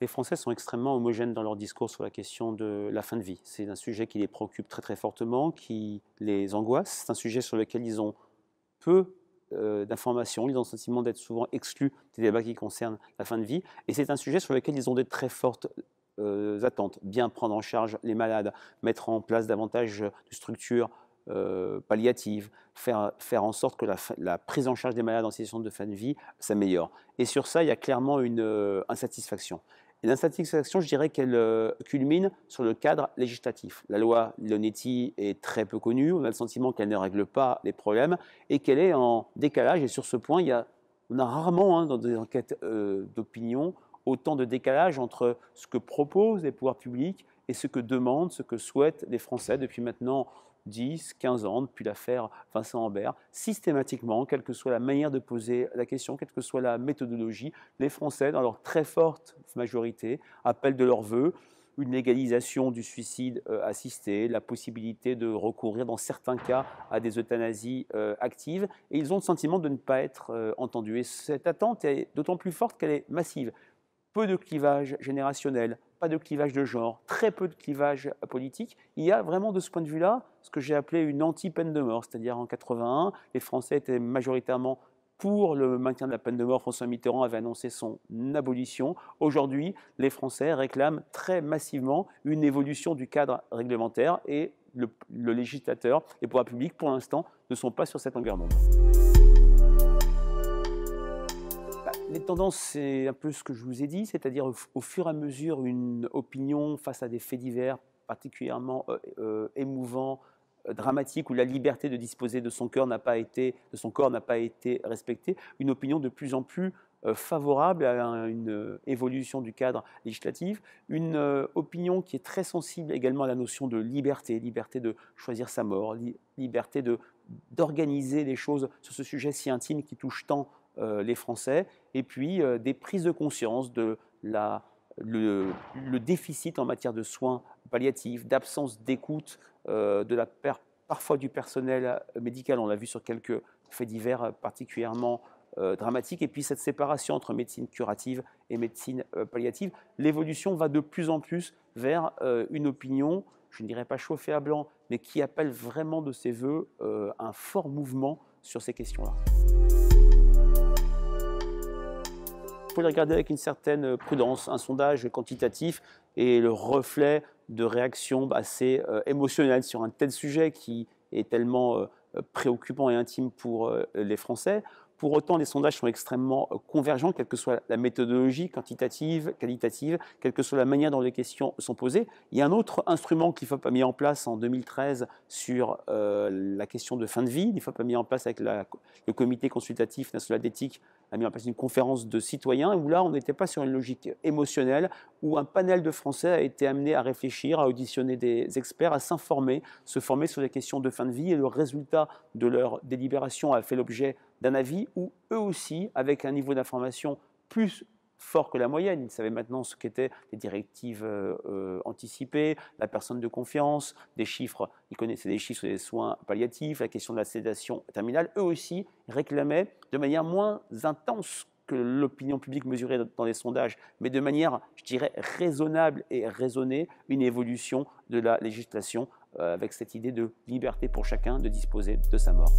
Les Français sont extrêmement homogènes dans leur discours sur la question de la fin de vie. C'est un sujet qui les préoccupe très très fortement, qui les angoisse. C'est un sujet sur lequel ils ont peu euh, d'informations, ils ont le sentiment d'être souvent exclus des débats qui concernent la fin de vie. Et c'est un sujet sur lequel ils ont des très fortes euh, attentes. Bien prendre en charge les malades, mettre en place davantage de structures euh, palliative, faire, faire en sorte que la, prise en charge des malades en situation de fin de vie s'améliore. Et sur ça, il y a clairement une euh, insatisfaction. Et l'insatisfaction, je dirais qu'elle euh, culmine sur le cadre législatif. La loi Leonetti est très peu connue, on a le sentiment qu'elle ne règle pas les problèmes et qu'elle est en décalage. Et sur ce point, il y a, on a rarement, hein, dans des enquêtes d'opinion, autant de décalage entre ce que proposent les pouvoirs publics et ce que demandent, ce que souhaitent les Français depuis maintenant 10, 15 ans, depuis l'affaire Vincent Ambert, systématiquement, quelle que soit la manière de poser la question, quelle que soit la méthodologie, les Français, dans leur très forte majorité, appellent de leur vœu une légalisation du suicide euh, assisté, la possibilité de recourir dans certains cas à des euthanasies euh, actives, et ils ont le sentiment de ne pas être euh, entendus. Et cette attente est d'autant plus forte qu'elle est massive. Peu de clivage générationnel, pas de clivage de genre, très peu de clivage euh, politique. Il y a vraiment de ce point de vue-là ce que j'ai appelé une anti-peine de mort, c'est-à-dire en 81, les Français étaient majoritairement pour le maintien de la peine de mort, François Mitterrand avait annoncé son abolition. Aujourd'hui, les Français réclament très massivement une évolution du cadre réglementaire et le, législateur et pouvoirs publics pour l'instant, ne sont pas sur cette longueur les tendances, c'est un peu ce que je vous ai dit, c'est-à-dire au, fur et à mesure une opinion face à des faits divers particulièrement euh, euh, émouvants, euh, dramatiques, où la liberté de disposer de son corps n'a pas été, de son corps n'a pas été respectée, une opinion de plus en plus favorable à une évolution du cadre législatif, une opinion qui est très sensible également à la notion de liberté, liberté de choisir sa mort, liberté d'organiser les choses sur ce sujet si intime qui touche tant euh, les Français, et puis euh, des prises de conscience de la, le, déficit en matière de soins palliatifs, d'absence d'écoute, euh, de la parfois du personnel médical, on l'a vu sur quelques faits divers particulièrement dramatiques, et puis cette séparation entre médecine curative et médecine palliative, l'évolution va de plus en plus vers une opinion, je ne dirais pas chauffée à blanc, mais qui appelle vraiment de ses voeux un fort mouvement sur ces questions-là. faut regarder avec une certaine euh, prudence. Un sondage quantitatif et le reflet de réactions assez euh, émotionnelles sur un tel sujet qui est tellement euh, préoccupant et intime pour les Français. Pour autant, les sondages sont extrêmement convergents, quelle que soit la méthodologie quantitative, qualitative, quelle que soit la manière dont les questions sont posées. Il y a un autre instrument ne faut pas mis en place en 2013 sur la question de fin de vie. Il faut pas mis en place avec le Comité consultatif national d'éthique a mis en place une conférence de citoyens où là, on n'était pas sur une logique émotionnelle, où un panel de Français a été amené à réfléchir, à auditionner des experts, à s'informer, se former sur les questions de fin de vie. Et le résultat de leur délibération a fait l'objet d'un avis où eux aussi, avec un niveau d'information plus fort que la moyenne. ils savaient maintenant ce qu'étaient les directives euh, euh, anticipées, la personne de confiance, des chiffres, ils connaissaient des chiffres sur les soins palliatifs, la question de la sédation terminale. Eux aussi réclamaient de manière moins intense que l'opinion publique mesurée dans les sondages, mais de manière, je dirais, raisonnable et raisonnée, une évolution de la législation euh, avec cette idée de liberté pour chacun de disposer de sa mort.